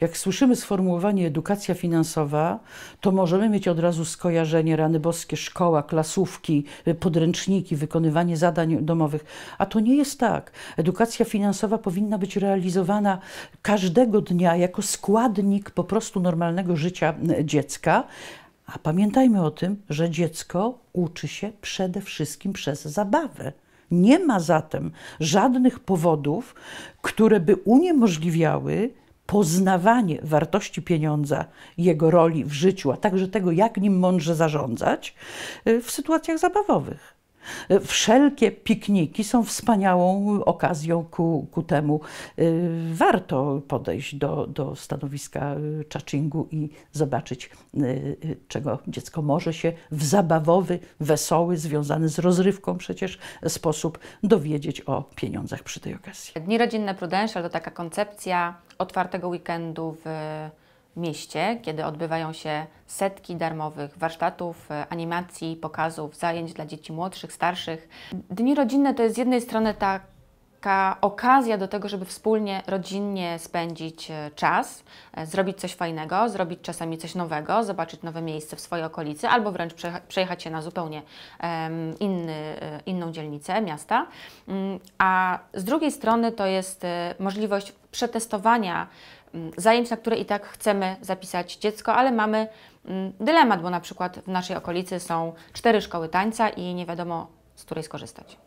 Jak słyszymy sformułowanie edukacja finansowa, to możemy mieć od razu skojarzenie rany boskie, szkoła, klasówki, y, podręczniki, wykonywanie zadań domowych. A to nie jest tak. Edukacja finansowa powinna być realizowana każdego dnia jako składnik po prostu normalnego życia y, dziecka. A pamiętajmy o tym, że dziecko uczy się przede wszystkim przez zabawę. Nie ma zatem żadnych powodów, które by uniemożliwiały poznawanie wartości pieniądza, jego roli w życiu, a także tego, jak nim mądrze zarządzać y, w sytuacjach zabawowych. Wszelkie pikniki są wspaniałą okazją ku, ku temu. Y, warto podejść do, do stanowiska czaczingu i zobaczyć, y, y, czego dziecko może się w zabawowy, wesoły, związany z rozrywką przecież sposób dowiedzieć o pieniądzach przy tej okazji. Dni rodzinne Prudential to taka koncepcja otwartego weekendu w mieście, kiedy odbywają się setki darmowych warsztatów, e, animacji, pokazów, zajęć dla dzieci młodszych, starszych. Dni rodzinne to jest z jednej strony tak taka okazja do tego, żeby wspólnie, rodzinnie spędzić e, czas, e, zrobić coś fajnego, zrobić czasami coś nowego, zobaczyć nowe miejsce w swojej okolicy, albo wręcz przejechać się na zupełnie inny, e, inną dzielnicę miasta. Mm, a z drugiej strony to jest możliwość przetestowania mm, zajęć, na które i tak chcemy zapisać dziecko, ale mamy mm, dylemat, bo na przykład w naszej okolicy są cztery szkoły tańca i nie wiadomo, z której skorzystać.